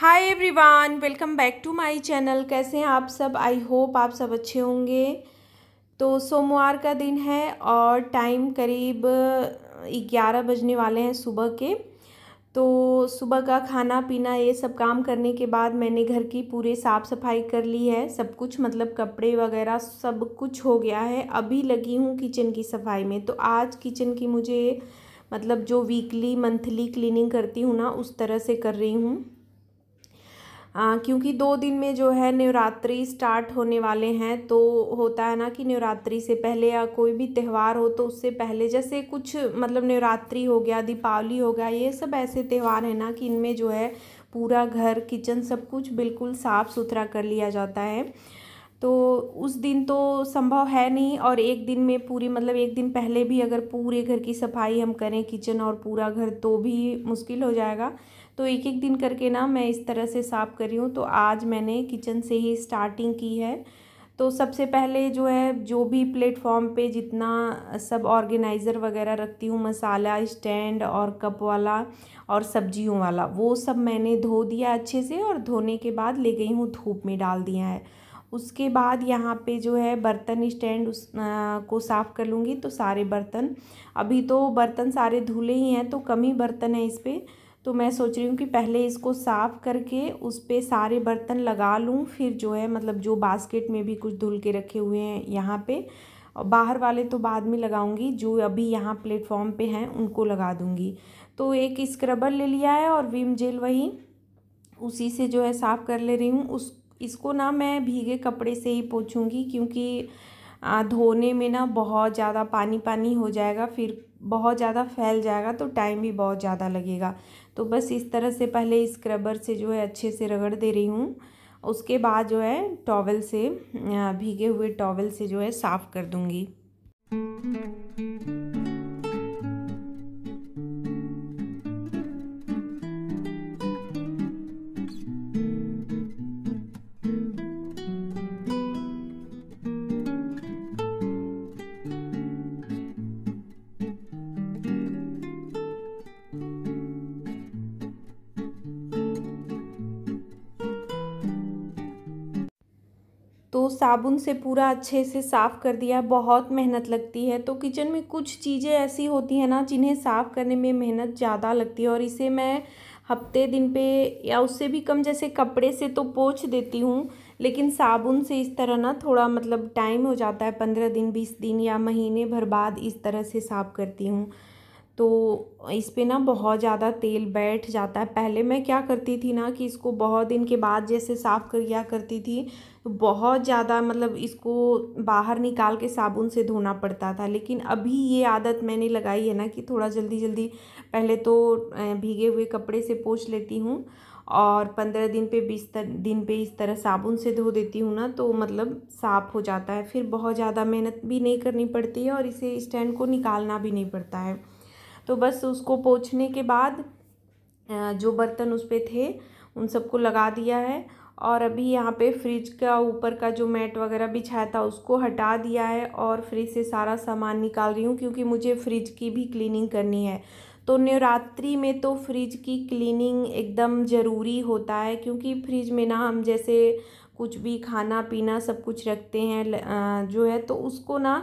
hi everyone welcome back to my channel कैसे हैं आप सब आई होप आप सब अच्छे होंगे तो सोमवार का दिन है और टाइम करीब ग्यारह बजने वाले हैं सुबह के तो सुबह का खाना पीना ये सब काम करने के बाद मैंने घर की पूरे साफ़ सफाई कर ली है सब कुछ मतलब कपड़े वगैरह सब कुछ हो गया है अभी लगी हूँ किचन की सफाई में तो आज किचन की मुझे मतलब जो वीकली मंथली क्लीनिंग करती हूँ ना उस तरह से कर रही हूँ क्योंकि दो दिन में जो है नवरात्रि स्टार्ट होने वाले हैं तो होता है ना कि नवरात्रि से पहले या कोई भी त्यौहार हो तो उससे पहले जैसे कुछ मतलब नवरात्रि हो गया दीपावली हो गया ये सब ऐसे त्यौहार हैं ना कि इनमें जो है पूरा घर किचन सब कुछ बिल्कुल साफ़ सुथरा कर लिया जाता है तो उस दिन तो संभव है नहीं और एक दिन में पूरी मतलब एक दिन पहले भी अगर पूरे घर की सफाई हम करें किचन और पूरा घर तो भी मुश्किल हो जाएगा तो एक एक दिन करके ना मैं इस तरह से साफ़ कर रही हूँ तो आज मैंने किचन से ही स्टार्टिंग की है तो सबसे पहले जो है जो भी प्लेटफॉर्म पे जितना सब ऑर्गेनाइज़र वगैरह रखती हूँ मसाला स्टैंड और कप वाला और सब्जियों वाला वो सब मैंने धो दिया अच्छे से और धोने के बाद ले गई हूँ धूप में डाल दिया है उसके बाद यहाँ पे जो है बर्तन स्टैंड उस आ, को साफ़ कर लूँगी तो सारे बर्तन अभी तो बर्तन सारे धुले ही हैं तो कम ही बर्तन है इस पर तो मैं सोच रही हूँ कि पहले इसको साफ़ करके उस पर सारे बर्तन लगा लूँ फिर जो है मतलब जो बास्केट में भी कुछ धुल के रखे हुए हैं यहाँ पे और बाहर वाले तो बाद में लगाऊंगी जो अभी यहाँ प्लेटफॉर्म पे हैं उनको लगा दूँगी तो एक स्क्रबर ले लिया है और विम जेल वही उसी से जो है साफ़ कर ले रही हूँ उस इसको ना मैं भीगे कपड़े से ही पोछूँगी क्योंकि धोने में ना बहुत ज़्यादा पानी पानी हो जाएगा फिर बहुत ज़्यादा फैल जाएगा तो टाइम भी बहुत ज़्यादा लगेगा तो बस इस तरह से पहले स्क्रबर से जो है अच्छे से रगड़ दे रही हूँ उसके बाद जो है टॉवल से भीगे हुए टॉवल से जो है साफ़ कर दूँगी साबुन से पूरा अच्छे से साफ़ कर दिया बहुत मेहनत लगती है तो किचन में कुछ चीज़ें ऐसी होती हैं ना जिन्हें साफ़ करने में मेहनत ज़्यादा लगती है और इसे मैं हफ्ते दिन पे या उससे भी कम जैसे कपड़े से तो पोछ देती हूँ लेकिन साबुन से इस तरह ना थोड़ा मतलब टाइम हो जाता है पंद्रह दिन बीस दिन या महीने भर बाद इस तरह से साफ़ करती हूँ तो इस पर ना बहुत ज़्यादा तेल बैठ जाता है पहले मैं क्या करती थी ना कि इसको बहुत दिन के बाद जैसे साफ़ कर किया करती थी तो बहुत ज़्यादा मतलब इसको बाहर निकाल के साबुन से धोना पड़ता था लेकिन अभी ये आदत मैंने लगाई है ना कि थोड़ा जल्दी जल्दी पहले तो भीगे हुए कपड़े से पोछ लेती हूँ और पंद्रह दिन पे बीस दिन पे इस तरह साबुन से धो देती हूँ ना तो मतलब साफ़ हो जाता है फिर बहुत ज़्यादा मेहनत भी नहीं करनी पड़ती है और इसे स्टैंड को निकालना भी नहीं पड़ता है तो बस उसको पोछने के बाद जो बर्तन उस पर थे उन सबको लगा दिया है और अभी यहाँ पे फ्रिज का ऊपर का जो मैट वगैरह बिछाया था उसको हटा दिया है और फ्रिज से सारा सामान निकाल रही हूँ क्योंकि मुझे फ्रिज की भी क्लीनिंग करनी है तो नवरात्रि में तो फ्रिज की क्लीनिंग एकदम ज़रूरी होता है क्योंकि फ्रिज में ना हम जैसे कुछ भी खाना पीना सब कुछ रखते हैं जो है तो उसको ना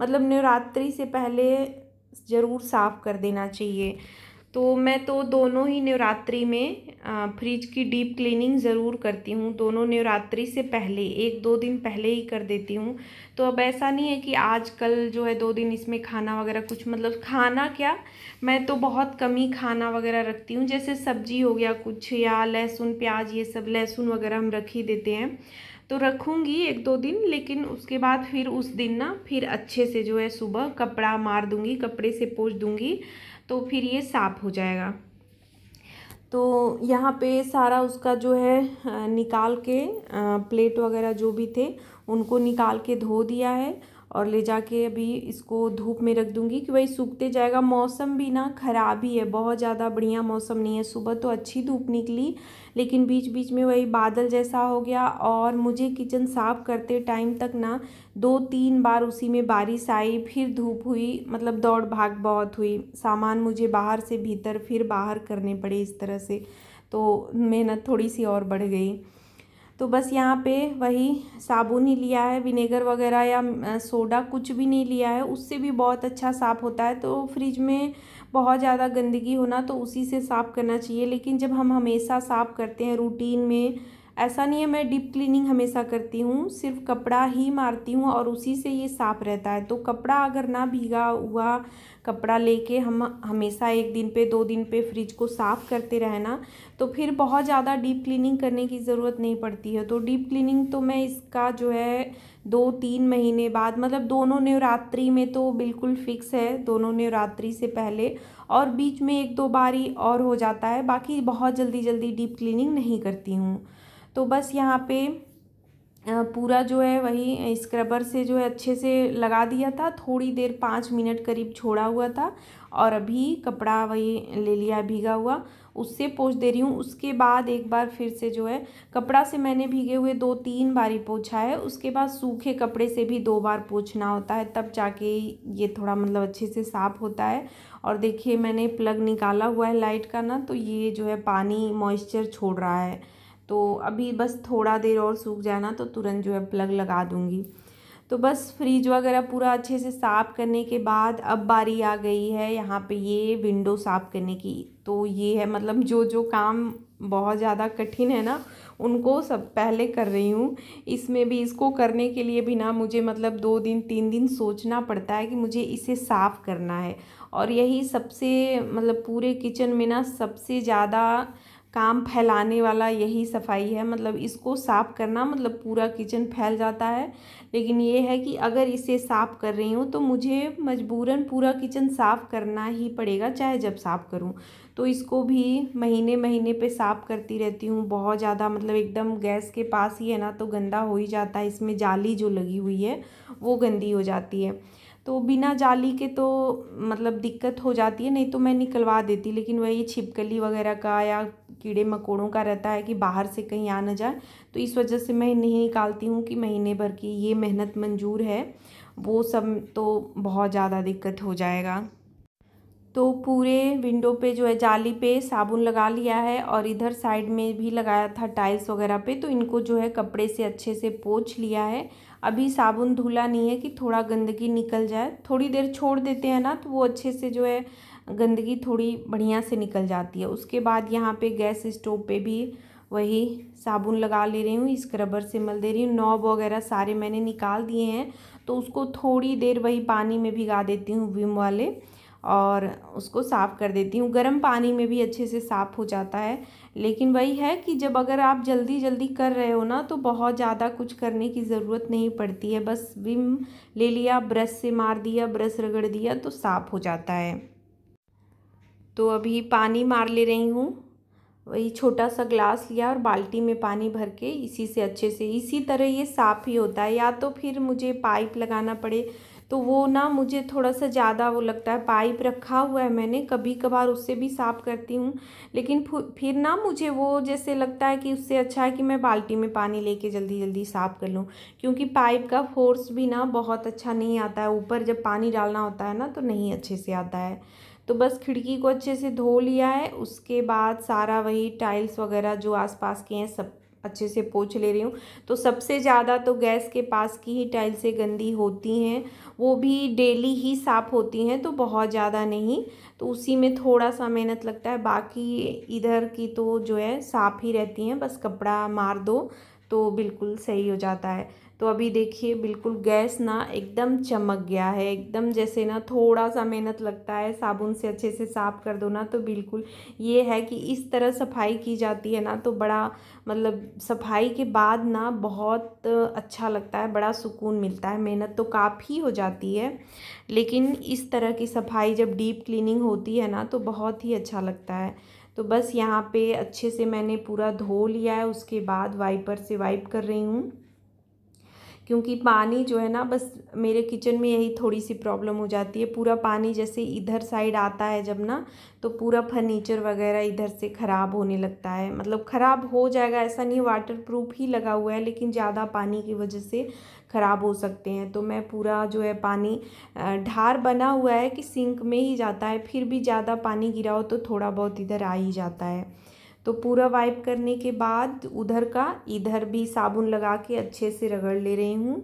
मतलब नवरात्रि से पहले ज़रूर साफ़ कर देना चाहिए तो मैं तो दोनों ही नवरात्रि में फ्रिज की डीप क्लीनिंग ज़रूर करती हूँ दोनों नवरात्रि से पहले एक दो दिन पहले ही कर देती हूँ तो अब ऐसा नहीं है कि आज कल जो है दो दिन इसमें खाना वगैरह कुछ मतलब खाना क्या मैं तो बहुत कम ही खाना वगैरह रखती हूँ जैसे सब्जी हो गया कुछ या लहसुन प्याज ये सब लहसुन वगैरह हम रख ही देते हैं तो रखूँगी एक दो दिन लेकिन उसके बाद फिर उस दिन ना फिर अच्छे से जो है सुबह कपड़ा मार दूँगी कपड़े से पोछ दूँगी तो फिर ये साफ़ हो जाएगा तो यहाँ पे सारा उसका जो है निकाल के प्लेट वगैरह जो भी थे उनको निकाल के धो दिया है और ले जाके अभी इसको धूप में रख दूँगी कि वही सूखते जाएगा मौसम भी ना ख़राब ही है बहुत ज़्यादा बढ़िया मौसम नहीं है सुबह तो अच्छी धूप निकली लेकिन बीच बीच में वही बादल जैसा हो गया और मुझे किचन साफ़ करते टाइम तक ना दो तीन बार उसी में बारिश आई फिर धूप हुई मतलब दौड़ भाग बहुत हुई सामान मुझे बाहर से भीतर फिर बाहर करने पड़े इस तरह से तो मेहनत थोड़ी सी और बढ़ गई तो बस यहाँ पे वही साबुन ही लिया है विनेगर वगैरह या सोडा कुछ भी नहीं लिया है उससे भी बहुत अच्छा साफ़ होता है तो फ्रिज में बहुत ज़्यादा गंदगी होना तो उसी से साफ़ करना चाहिए लेकिन जब हम हमेशा साफ़ करते हैं रूटीन में ऐसा नहीं है मैं डीप क्लीनिंग हमेशा करती हूँ सिर्फ कपड़ा ही मारती हूँ और उसी से ये साफ़ रहता है तो कपड़ा अगर ना भीगा हुआ कपड़ा लेके हम हमेशा एक दिन पे दो दिन पे फ्रिज को साफ़ करते रहना तो फिर बहुत ज़्यादा डीप क्लीनिंग करने की ज़रूरत नहीं पड़ती है तो डीप क्लीनिंग तो मैं इसका जो है दो तीन महीने बाद मतलब दोनों नवरात्रि में तो बिल्कुल फिक्स है दोनों नवरात्रि से पहले और बीच में एक दो बारी और हो जाता है बाकी बहुत जल्दी जल्दी डीप क्लीनिंग नहीं करती हूँ तो बस यहाँ पे पूरा जो है वही स्क्रबर से जो है अच्छे से लगा दिया था थोड़ी देर पाँच मिनट करीब छोड़ा हुआ था और अभी कपड़ा वही ले लिया भीगा हुआ उससे पोछ दे रही हूँ उसके बाद एक बार फिर से जो है कपड़ा से मैंने भीगे हुए दो तीन बार ही पोछा है उसके बाद सूखे कपड़े से भी दो बार पोछना होता है तब जाके ये थोड़ा मतलब अच्छे से साफ़ होता है और देखिए मैंने प्लग निकाला हुआ है लाइट का ना तो ये जो है पानी मॉइस्चर छोड़ रहा है तो अभी बस थोड़ा देर और सूख जाना तो तुरंत जो है प्लग लगा दूंगी तो बस फ्रिज वगैरह पूरा अच्छे से साफ़ करने के बाद अब बारी आ गई है यहाँ पे ये विंडो साफ़ करने की तो ये है मतलब जो जो काम बहुत ज़्यादा कठिन है ना उनको सब पहले कर रही हूँ इसमें भी इसको करने के लिए भी ना मुझे मतलब दो दिन तीन दिन सोचना पड़ता है कि मुझे इसे साफ़ करना है और यही सबसे मतलब पूरे किचन में ना सबसे ज़्यादा काम फैलाने वाला यही सफाई है मतलब इसको साफ़ करना मतलब पूरा किचन फैल जाता है लेकिन ये है कि अगर इसे साफ़ कर रही हूँ तो मुझे मजबूरन पूरा किचन साफ़ करना ही पड़ेगा चाहे जब साफ़ करूँ तो इसको भी महीने महीने पे साफ़ करती रहती हूँ बहुत ज़्यादा मतलब एकदम गैस के पास ही है ना तो गंदा हो ही जाता है इसमें जाली जो लगी हुई है वो गंदी हो जाती है तो बिना जाली के तो मतलब दिक्कत हो जाती है नहीं तो मैं निकलवा देती लेकिन वही छिपकली वगैरह का या कीड़े मकोड़ों का रहता है कि बाहर से कहीं आ ना जाए तो इस वजह से मैं नहीं निकालती हूँ कि महीने भर की ये मेहनत मंजूर है वो सब तो बहुत ज़्यादा दिक्कत हो जाएगा तो पूरे विंडो पे जो है जाली पे साबुन लगा लिया है और इधर साइड में भी लगाया था टाइल्स वगैरह पे तो इनको जो है कपड़े से अच्छे से पोछ लिया है अभी साबुन धुला नहीं है कि थोड़ा गंदगी निकल जाए थोड़ी देर छोड़ देते हैं ना तो वो अच्छे से जो है गंदगी थोड़ी बढ़िया से निकल जाती है उसके बाद यहाँ पे गैस स्टोव पे भी वही साबुन लगा ले रही हूँ स्क्रबर से मल दे रही हूँ नॉब वगैरह सारे मैंने निकाल दिए हैं तो उसको थोड़ी देर वही पानी में भिगा देती हूँ विम वाले और उसको साफ़ कर देती हूँ गर्म पानी में भी अच्छे से साफ़ हो जाता है लेकिन वही है कि जब अगर आप जल्दी जल्दी कर रहे हो ना तो बहुत ज़्यादा कुछ करने की ज़रूरत नहीं पड़ती है बस विम ले लिया ब्रश से मार दिया ब्रश रगड़ दिया तो साफ़ हो जाता है तो अभी पानी मार ले रही हूँ वही छोटा सा ग्लास लिया और बाल्टी में पानी भर के इसी से अच्छे से इसी तरह ये साफ़ ही होता है या तो फिर मुझे पाइप लगाना पड़े तो वो ना मुझे थोड़ा सा ज़्यादा वो लगता है पाइप रखा हुआ है मैंने कभी कभार उससे भी साफ़ करती हूँ लेकिन फिर ना मुझे वो जैसे लगता है कि उससे अच्छा है कि मैं बाल्टी में पानी लेके जल्दी जल्दी साफ़ कर लूँ क्योंकि पाइप का फोर्स भी ना बहुत अच्छा नहीं आता है ऊपर जब पानी डालना होता है ना तो नहीं अच्छे से आता है तो बस खिड़की को अच्छे से धो लिया है उसके बाद सारा वही टाइल्स वगैरह जो आसपास के हैं सब अच्छे से पोछ ले रही हूँ तो सबसे ज़्यादा तो गैस के पास की ही टाइल्सें गंदी होती हैं वो भी डेली ही साफ़ होती हैं तो बहुत ज़्यादा नहीं तो उसी में थोड़ा सा मेहनत लगता है बाकी इधर की तो जो है साफ़ ही रहती हैं बस कपड़ा मार दो तो बिल्कुल सही हो जाता है तो अभी देखिए बिल्कुल गैस ना एकदम चमक गया है एकदम जैसे ना थोड़ा सा मेहनत लगता है साबुन से अच्छे से साफ़ कर दो ना तो बिल्कुल ये है कि इस तरह सफाई की जाती है ना तो बड़ा मतलब सफाई के बाद ना बहुत अच्छा लगता है बड़ा सुकून मिलता है मेहनत तो काफ़ी हो जाती है लेकिन इस तरह की सफाई जब डीप क्लीनिंग होती है ना तो बहुत ही अच्छा लगता है तो बस यहाँ पे अच्छे से मैंने पूरा धो लिया है उसके बाद वाइपर से वाइप कर रही हूँ क्योंकि पानी जो है ना बस मेरे किचन में यही थोड़ी सी प्रॉब्लम हो जाती है पूरा पानी जैसे इधर साइड आता है जब ना तो पूरा फर्नीचर वगैरह इधर से ख़राब होने लगता है मतलब ख़राब हो जाएगा ऐसा नहीं वाटर प्रूफ ही लगा हुआ है लेकिन ज़्यादा पानी की वजह से ख़राब हो सकते हैं तो मैं पूरा जो है पानी ढार बना हुआ है कि सिंक में ही जाता है फिर भी ज़्यादा पानी गिरा हो तो थोड़ा बहुत इधर आ ही जाता है तो पूरा वाइप करने के बाद उधर का इधर भी साबुन लगा के अच्छे से रगड़ ले रही हूँ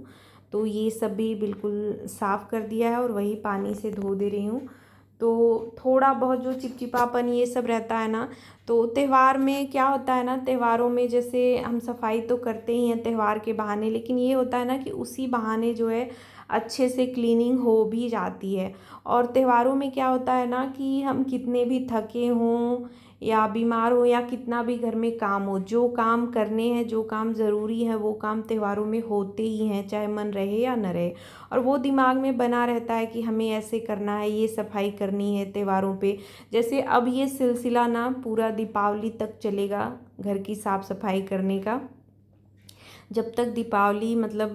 तो ये सब भी बिल्कुल साफ़ कर दिया है और वही पानी से धो दे रही हूँ तो थोड़ा बहुत जो चिपचिपापन ये सब रहता है ना तो त्यौहार में क्या होता है ना त्यौहारों में जैसे हम सफाई तो करते ही हैं त्यौहार के बहाने लेकिन ये होता है ना कि उसी बहाने जो है अच्छे से क्लीनिंग हो भी जाती है और त्योहारों में क्या होता है ना कि हम कितने भी थके हों या बीमार हो या कितना भी घर में काम हो जो काम करने हैं जो काम ज़रूरी है वो काम त्योहारों में होते ही हैं चाहे मन रहे या न रहे और वो दिमाग में बना रहता है कि हमें ऐसे करना है ये सफाई करनी है त्योहारों पे जैसे अब ये सिलसिला ना पूरा दीपावली तक चलेगा घर की साफ़ सफाई करने का जब तक दीपावली मतलब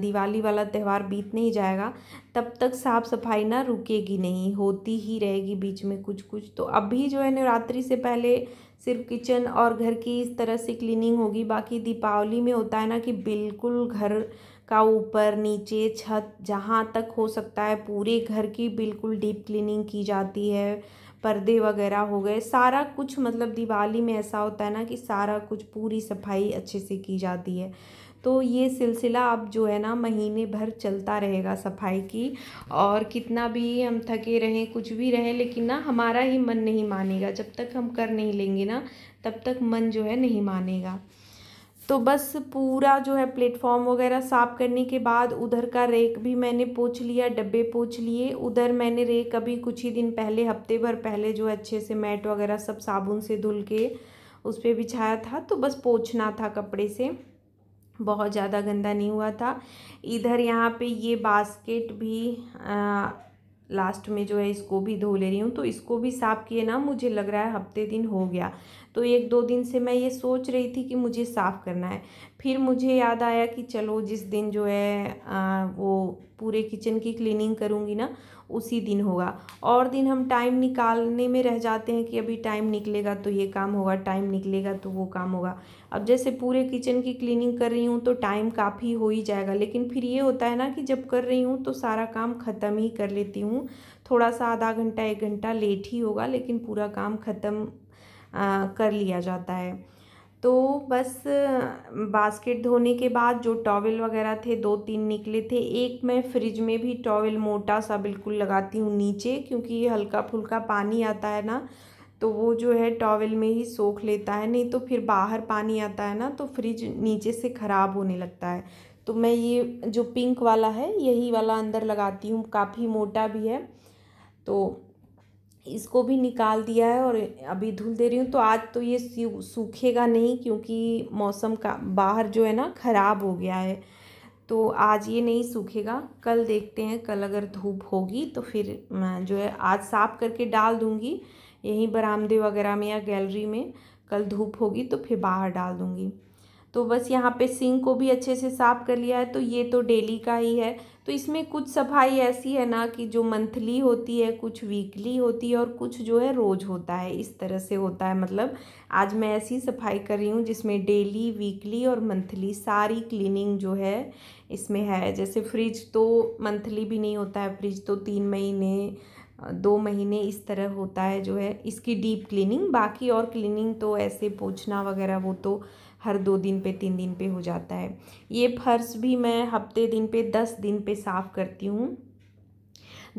दिवाली वाला त्यौहार बीत नहीं जाएगा तब तक साफ़ सफाई ना रुकेगी नहीं होती ही रहेगी बीच में कुछ कुछ तो अभी जो है नवरात्रि से पहले सिर्फ किचन और घर की इस तरह से क्लीनिंग होगी बाकी दीपावली में होता है ना कि बिल्कुल घर का ऊपर नीचे छत जहाँ तक हो सकता है पूरे घर की बिल्कुल डीप क्लीनिंग की जाती है पर्दे वगैरह हो गए सारा कुछ मतलब दिवाली में ऐसा होता है ना कि सारा कुछ पूरी सफाई अच्छे से की जाती है तो ये सिलसिला अब जो है ना महीने भर चलता रहेगा सफाई की और कितना भी हम थके रहें कुछ भी रहें लेकिन ना हमारा ही मन नहीं मानेगा जब तक हम कर नहीं लेंगे ना तब तक मन जो है नहीं मानेगा तो बस पूरा जो है प्लेटफॉर्म वगैरह साफ़ करने के बाद उधर का रेक भी मैंने पोछ लिया डब्बे पोछ लिए उधर मैंने रेक अभी कुछ ही दिन पहले हफ्ते भर पहले जो अच्छे से मैट वगैरह सब साबुन से धुल के उस पर बिछाया था तो बस पोछना था कपड़े से बहुत ज़्यादा गंदा नहीं हुआ था इधर यहाँ पे ये बास्केट भी आ, लास्ट में जो है इसको भी धो ले रही हूँ तो इसको भी साफ़ किए ना मुझे लग रहा है हफ्ते दिन हो गया तो एक दो दिन से मैं ये सोच रही थी कि मुझे साफ़ करना है फिर मुझे याद आया कि चलो जिस दिन जो है आ, वो पूरे किचन की क्लीनिंग करूँगी ना उसी दिन होगा और दिन हम टाइम निकालने में रह जाते हैं कि अभी टाइम निकलेगा तो ये काम होगा टाइम निकलेगा तो वो काम होगा अब जैसे पूरे किचन की क्लीनिंग कर रही हूँ तो टाइम काफ़ी हो ही जाएगा लेकिन फिर ये होता है ना कि जब कर रही हूँ तो सारा काम ख़त्म ही कर लेती हूँ थोड़ा सा आधा घंटा एक घंटा लेट ही होगा लेकिन पूरा काम ख़त्म कर लिया जाता है तो बस बास्केट धोने के बाद जो टॉवेल वगैरह थे दो तीन निकले थे एक मैं फ्रिज में भी टॉवेल मोटा सा बिल्कुल लगाती हूँ नीचे क्योंकि हल्का फुल्का पानी आता है ना तो वो जो है टॉवेल में ही सोख लेता है नहीं तो फिर बाहर पानी आता है ना तो फ्रिज नीचे से ख़राब होने लगता है तो मैं ये जो पिंक वाला है यही वाला अंदर लगाती हूँ काफ़ी मोटा भी है तो इसको भी निकाल दिया है और अभी धुल दे रही हूँ तो आज तो ये सूखेगा नहीं क्योंकि मौसम का बाहर जो है ना ख़राब हो गया है तो आज ये नहीं सूखेगा कल देखते हैं कल अगर धूप होगी तो फिर मैं जो है आज साफ़ करके डाल दूँगी यहीं बरामदे वगैरह में या गैलरी में कल धूप होगी तो फिर बाहर डाल दूँगी तो बस यहाँ पे सिंक को भी अच्छे से साफ़ कर लिया है तो ये तो डेली का ही है तो इसमें कुछ सफाई ऐसी है ना कि जो मंथली होती है कुछ वीकली होती है और कुछ जो है रोज़ होता है इस तरह से होता है मतलब आज मैं ऐसी सफाई कर रही हूँ जिसमें डेली वीकली और मंथली सारी क्लीनिंग जो है इसमें है जैसे फ्रिज तो मंथली भी नहीं होता है फ्रिज तो तीन महीने दो महीने इस तरह होता है जो है इसकी डीप क्लीनिंग बाकी और क्लीनिंग तो ऐसे पोछना वगैरह वो तो हर दो दिन पे तीन दिन पे हो जाता है ये फर्श भी मैं हफ्ते दिन पे दस दिन पे साफ़ करती हूँ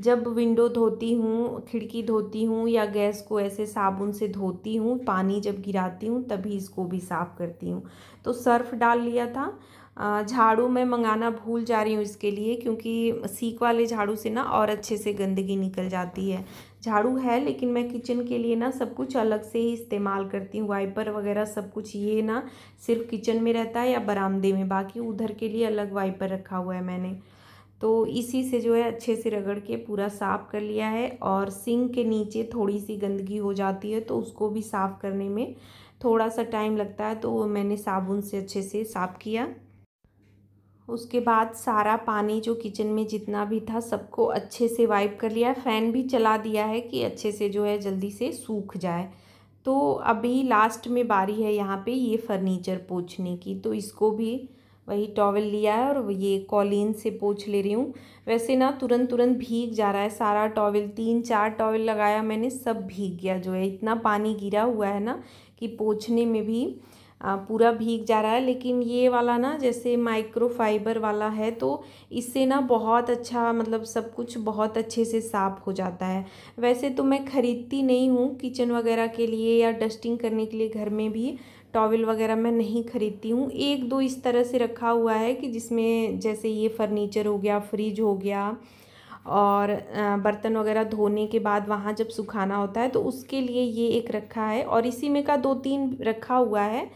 जब विंडो धोती हूँ खिड़की धोती हूँ या गैस को ऐसे साबुन से धोती हूँ पानी जब गिराती हूँ तभी इसको भी साफ़ करती हूँ तो सर्फ डाल लिया था झाड़ू मैं मंगाना भूल जा रही हूँ इसके लिए क्योंकि सीख वाले झाड़ू से ना और अच्छे से गंदगी निकल जाती है झाड़ू है लेकिन मैं किचन के लिए ना सब कुछ अलग से ही इस्तेमाल करती हूँ वाइपर वगैरह सब कुछ ये ना सिर्फ किचन में रहता है या बरामदे में बाकी उधर के लिए अलग वाइपर रखा हुआ है मैंने तो इसी से जो है अच्छे से रगड़ के पूरा साफ़ कर लिया है और सिंक के नीचे थोड़ी सी गंदगी हो जाती है तो उसको भी साफ़ करने में थोड़ा सा टाइम लगता है तो मैंने साबुन से अच्छे से साफ़ किया उसके बाद सारा पानी जो किचन में जितना भी था सबको अच्छे से वाइप कर लिया है फ़ैन भी चला दिया है कि अच्छे से जो है जल्दी से सूख जाए तो अभी लास्ट में बारी है यहाँ पे ये फर्नीचर पोछने की तो इसको भी वही टॉवल लिया है और ये कॉलिन से पोछ ले रही हूँ वैसे ना तुरंत तुरंत भीग जा रहा है सारा टॉवल तीन चार टॉवल लगाया मैंने सब भीग गया जो है इतना पानी गिरा हुआ है ना कि पोछने में भी पूरा भीग जा रहा है लेकिन ये वाला ना जैसे माइक्रो फाइबर वाला है तो इससे ना बहुत अच्छा मतलब सब कुछ बहुत अच्छे से साफ़ हो जाता है वैसे तो मैं ख़रीदती नहीं हूँ किचन वगैरह के लिए या डस्टिंग करने के लिए घर में भी टॉवल वगैरह मैं नहीं ख़रीदती हूँ एक दो इस तरह से रखा हुआ है कि जिसमें जैसे ये फर्नीचर हो गया फ्रिज हो गया और बर्तन वगैरह धोने के बाद वहाँ जब सुखाना होता है तो उसके लिए ये एक रखा है और इसी में का दो तीन रखा हुआ है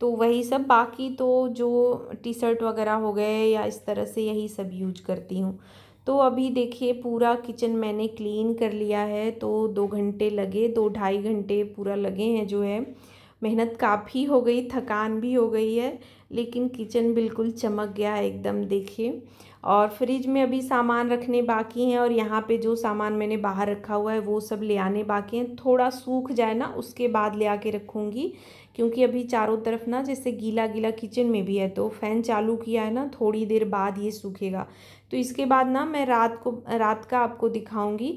तो वही सब बाकी तो जो टी शर्ट वगैरह हो गए या इस तरह से यही सब यूज करती हूँ तो अभी देखिए पूरा किचन मैंने क्लीन कर लिया है तो दो घंटे लगे दो ढाई घंटे पूरा लगे हैं जो है मेहनत काफ़ी हो गई थकान भी हो गई है लेकिन किचन बिल्कुल चमक गया है एकदम देखिए और फ्रिज में अभी सामान रखने बाकी हैं और यहाँ पे जो सामान मैंने बाहर रखा हुआ है वो सब ले आने बाकी हैं थोड़ा सूख जाए ना उसके बाद ले आके रखूँगी क्योंकि अभी चारों तरफ ना जैसे गीला गीला किचन में भी है तो फ़ैन चालू किया है ना थोड़ी देर बाद ये सूखेगा तो इसके बाद ना मैं रात को रात का आपको दिखाऊँगी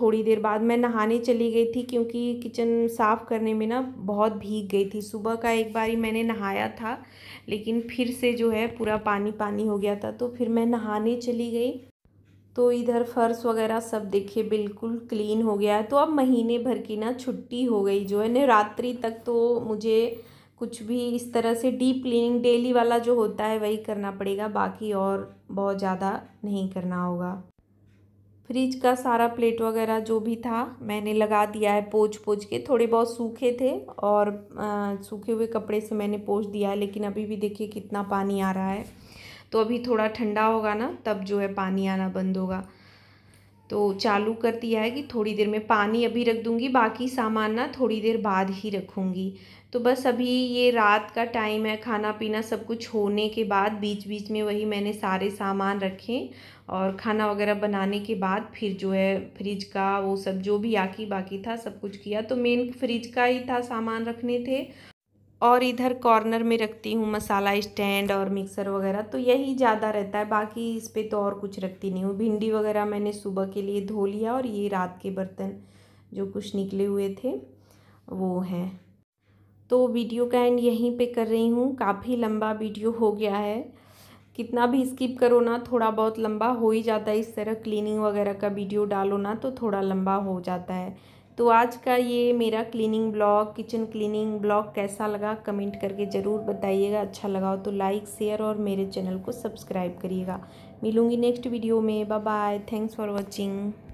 थोड़ी देर बाद मैं नहाने चली गई थी क्योंकि किचन साफ़ करने में ना बहुत भीग गई थी सुबह का एक बारी मैंने नहाया था लेकिन फिर से जो है पूरा पानी पानी हो गया था तो फिर मैं नहाने चली गई तो इधर फर्श वगैरह सब देखिए बिल्कुल क्लीन हो गया है तो अब महीने भर की ना छुट्टी हो गई जो है रात्रि तक तो मुझे कुछ भी इस तरह से डीप क्लीनिंग डेली वाला जो होता है वही करना पड़ेगा बाकी और बहुत ज़्यादा नहीं करना होगा फ्रिज का सारा प्लेट वगैरह जो भी था मैंने लगा दिया है पोछ पोछ के थोड़े बहुत सूखे थे और सूखे हुए कपड़े से मैंने पोछ दिया है लेकिन अभी भी देखिए कितना पानी आ रहा है तो अभी थोड़ा ठंडा होगा ना तब जो है पानी आना बंद होगा तो चालू कर दिया है कि थोड़ी देर में पानी अभी रख दूँगी बाकी सामान ना थोड़ी देर बाद ही रखूँगी तो बस अभी ये रात का टाइम है खाना पीना सब कुछ होने के बाद बीच बीच में वही मैंने सारे सामान रखे और खाना वगैरह बनाने के बाद फिर जो है फ्रिज का वो सब जो भी आकी बाकी था सब कुछ किया तो मेन फ्रिज का ही था सामान रखने थे और इधर कॉर्नर में रखती हूँ मसाला स्टैंड और मिक्सर वगैरह तो यही ज़्यादा रहता है बाकी इस पर तो और कुछ रखती नहीं हूँ भिंडी वगैरह मैंने सुबह के लिए धो लिया और ये रात के बर्तन जो कुछ निकले हुए थे वो हैं तो वीडियो का एंड यहीं पे कर रही हूँ काफ़ी लंबा वीडियो हो गया है कितना भी स्किप करो ना थोड़ा बहुत लंबा हो ही जाता है इस तरह क्लीनिंग वगैरह का वीडियो डालो ना तो थोड़ा लंबा हो जाता है तो आज का ये मेरा cleaning blog kitchen cleaning blog कैसा लगा कमेंट करके ज़रूर बताइएगा अच्छा लगा हो तो लाइक शेयर और मेरे चैनल को सब्सक्राइब करिएगा मिलूँगी नेक्स्ट वीडियो में bye bye thanks for watching